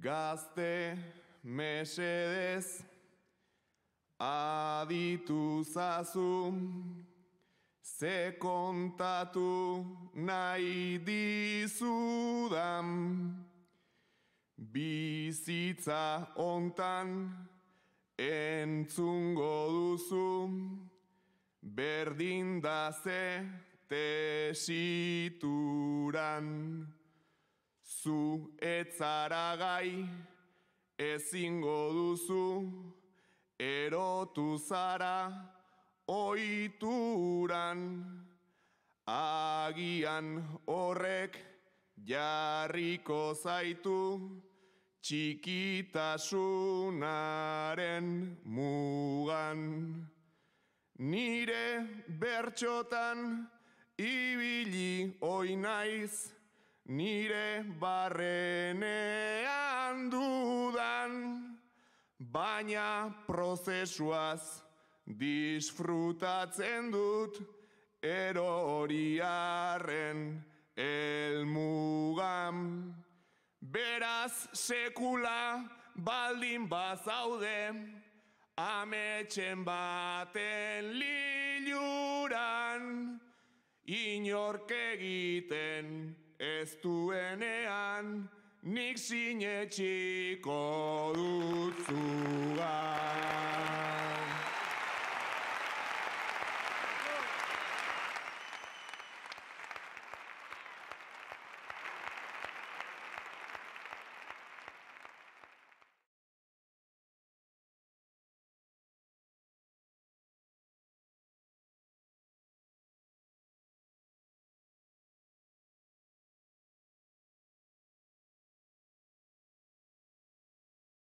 Gazte mesedez aditu zazu ze kontatu nahi dizudan bizitza hontan entzungo duzu berdin da ze tesituran. Zu etzara gai, ezingo duzu, erotu zara oituran. Agian horrek jarriko zaitu, txikitasunaren mugan. Nire bertxotan ibili oinaiz, Nire barrenean dudan, baina prozesuaz disfrutatzen dut eroriaren elmugan. Beraz sekula baldin bazaude, ametxen baten liluran, inork egiten ez duenean nik sinetxiko.